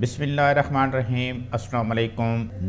बिसमीम अल्लाम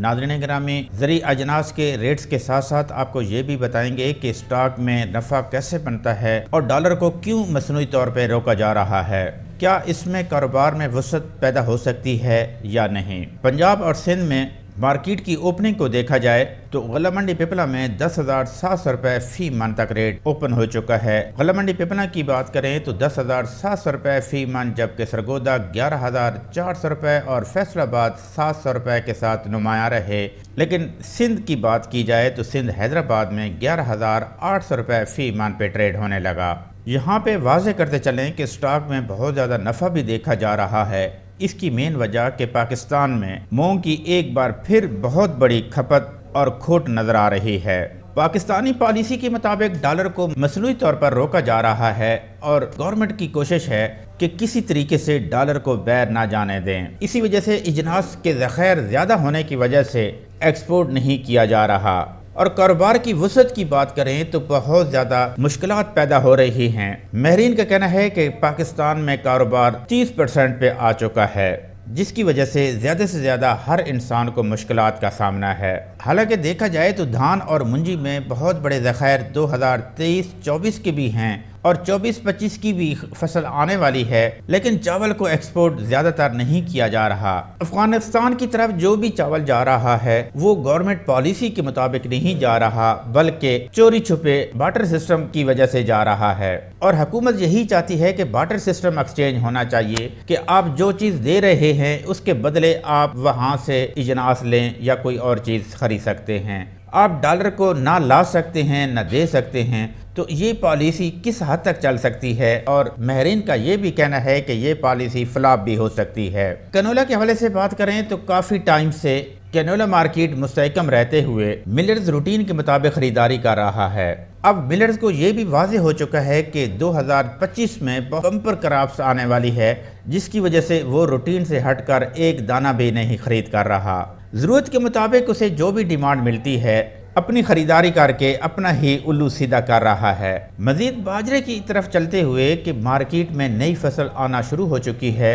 नादरन ग्रामी ज़री अजनास के रेट्स के साथ साथ आपको ये भी बताएंगे कि स्टॉक में नफ़ा कैसे बनता है और डॉलर को क्यों मसनू तौर पर रोका जा रहा है क्या इसमें कारोबार में वसत पैदा हो सकती है या नहीं पंजाब और सिंध में मार्केट की ओपनिंग को देखा जाए तो गला मंडी पिपला में दस हजार सात सौ रुपए फी मन तक रेट ओपन हो चुका है गला मंडी पिपला की बात करें तो दस हजार सात सौ रुपए फी मन जबकि सरगोदा ग्यारह हजार चार सौ रुपए और फैसलाबाद सात सौ रुपए के साथ नुमाया रहे लेकिन सिंध की बात की जाए तो सिंध हैदराबाद में ग्यारह हजार आठ सौ रुपए फी मन पे ट्रेड होने लगा यहाँ पे वाजे करते चलें कि स्टॉक में बहुत ज़्यादा नफा भी देखा जा रहा है इसकी मेन वजह कि पाकिस्तान में मूंग की एक बार फिर बहुत बड़ी खपत और खोट नजर आ रही है पाकिस्तानी पॉलिसी के मुताबिक डॉलर को मसनू तौर पर रोका जा रहा है और गवर्नमेंट की कोशिश है कि किसी तरीके से डॉलर को बैर ना जाने दें इसी वजह से इजनास के जखैर ज़्यादा होने की वजह से एक्सपोर्ट नहीं किया जा रहा और कारोबार की वसत की बात करें तो बहुत ज्यादा मुश्किल पैदा हो रही हैं महरीन का कहना है कि पाकिस्तान में कारोबार 30 परसेंट पे आ चुका है जिसकी वजह से ज़्यादा से ज़्यादा हर इंसान को मुश्किल का सामना है हालांकि देखा जाए तो धान और मुंजी में बहुत बड़े ज़खायर 2023-24 के भी हैं और 24-25 की भी फसल आने वाली है लेकिन चावल को एक्सपोर्ट ज्यादातर नहीं किया जा रहा अफगानिस्तान की तरफ जो भी चावल जा रहा है वो गवर्नमेंट पॉलिसी के मुताबिक नहीं जा रहा बल्कि चोरी छुपे बाटर सिस्टम की वजह से जा रहा है और हुकूमत यही चाहती है कि बाटर सिस्टम एक्सचेंज होना चाहिए कि आप जो चीज़ दे रहे हैं उसके बदले आप वहाँ से इजनास लें या कोई और चीज़ खरीद सकते हैं आप डॉलर को ना ला सकते हैं ना दे सकते हैं तो ये पॉलिसी किस हद तक चल सकती है और महरीन का ये भी कहना है कि ये पॉलिसी फ्लॉप भी हो सकती है कनोला के हवाले से बात करें तो काफ़ी टाइम से कैनोला मार्केट मुस्तकम रहते हुए मिलर्स रूटीन के मुताबिक खरीदारी कर रहा है अब मिलर्स को ये भी वाज हो चुका है कि 2025 में बम्पर क्राप्स आने वाली है जिसकी वजह से वो रूटीन से हटकर एक दाना भी नहीं खरीद कर रहा ज़रूरत के मुताबिक उसे जो भी डिमांड मिलती है अपनी खरीदारी करके अपना ही उल्लू सीधा कर रहा है मजीद बाजरे की तरफ चलते हुए कि मार्केट में नई फसल आना शुरू हो चुकी है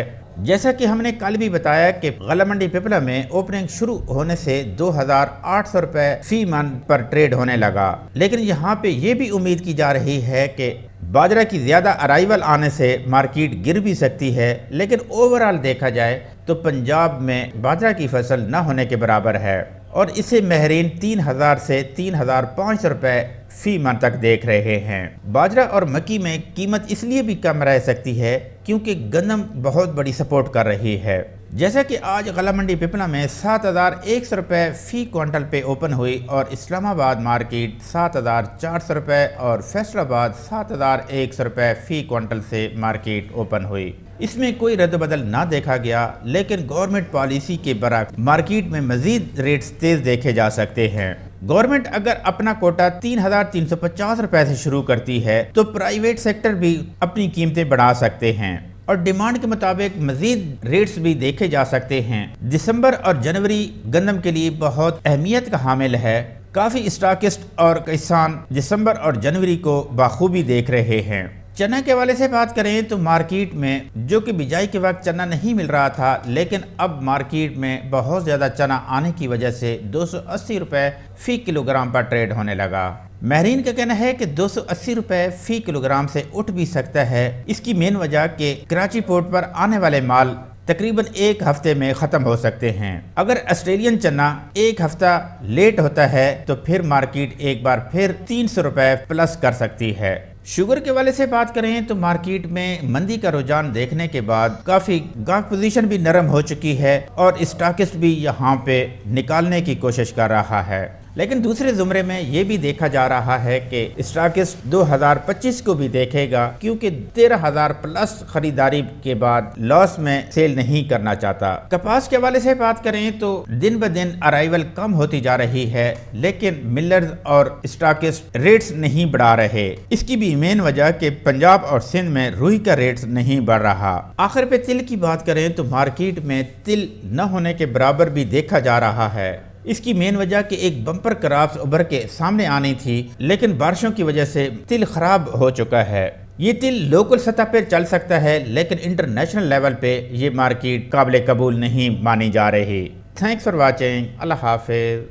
जैसा कि हमने कल भी बताया कि गला मंडी पिपला में ओपनिंग शुरू होने से दो हज़ार आठ सौ फी मन पर ट्रेड होने लगा लेकिन यहाँ पे ये भी उम्मीद की जा रही है कि बाजरा की ज़्यादा अराइवल आने से मार्केट गिर भी सकती है लेकिन ओवरऑल देखा जाए तो पंजाब में बाजरा की फसल न होने के बराबर है और इसे महरीन तीन हज़ार से तीन हज़ार पाँच सौ रुपए फ़ी मन तक देख रहे हैं बाजरा और मक्की में कीमत इसलिए भी कम रह सकती है क्योंकि गंदम बहुत बड़ी सपोर्ट कर रही है जैसा कि आज गला मंडी पिपला में सात हज़ार एक सौ रुपए फ़ी क्विंटल पे ओपन हुई और इस्लामाबाद मार्केट सात हज़ार चार सौ रुपये और फैसलाबाद सात हज़ार एक सौ रुपये फ़ी क्विंटल से मार्केट ओपन हुई इसमें कोई रद्द बदल ना देखा गया लेकिन गवर्नमेंट पॉलिसी के बरक मार्केट में मजीद रेट्स तेज देखे जा सकते हैं गवर्नमेंट अगर अपना कोटा तीन हजार तीन सौ पचास रुपए से शुरू करती है तो प्राइवेट सेक्टर भी अपनी कीमतें बढ़ा सकते हैं और डिमांड के मुताबिक मजीद रेट्स भी देखे जा सकते हैं दिसंबर और जनवरी गंदम के लिए बहुत अहमियत का हामिल है काफ़ी स्टॉकिस्ट और किसान दिसंबर और जनवरी को बाखूबी देख रहे हैं चना के वाले से बात करें तो मार्केट में जो कि बिजाई के वक्त चना नहीं मिल रहा था लेकिन अब मार्केट में बहुत ज़्यादा चना आने की वजह से दो सौ रुपए फी किलोग्राम पर ट्रेड होने लगा महरीन का कहना है कि दो सौ रुपए फी किलोग्राम से उठ भी सकता है इसकी मेन वजह के कराची पोर्ट पर आने वाले माल तकरीबन एक हफ्ते में ख़त्म हो सकते हैं अगर ऑस्ट्रेलियन चना एक हफ्ता लेट होता है तो फिर मार्केट एक बार फिर तीन सौ प्लस कर सकती है शुगर के वाले से बात करें तो मार्केट में मंदी का रुझान देखने के बाद काफी गाक पोजीशन भी नरम हो चुकी है और स्टॉकिस्ट भी यहाँ पे निकालने की कोशिश कर रहा है लेकिन दूसरे जुमरे में ये भी देखा जा रहा है कि स्टाकिस्ट 2025 को भी देखेगा क्योंकि तेरह हजार प्लस खरीदारी के बाद लॉस में सेल नहीं करना चाहता कपास के हवाले से बात करें तो दिन ब दिन अराइवल कम होती जा रही है लेकिन मिलर और स्टाकिस्ट रेट्स नहीं बढ़ा रहे इसकी भी मेन वजह के पंजाब और सिंध में रूही का रेट नहीं बढ़ रहा आखिर पे तिल की बात करें तो मार्केट में तिल न होने के बराबर भी देखा जा रहा है इसकी मेन वजह कि एक बम्पर क्राप्स उभर के सामने आनी थी लेकिन बारिशों की वजह से तिल खराब हो चुका है ये तिल लोकल सतह पर चल सकता है लेकिन इंटरनेशनल लेवल पे ये मार्केट काबिल कबूल नहीं मानी जा रही थैंक्स फॉर वॉचिंग अल्लाह हाफिज़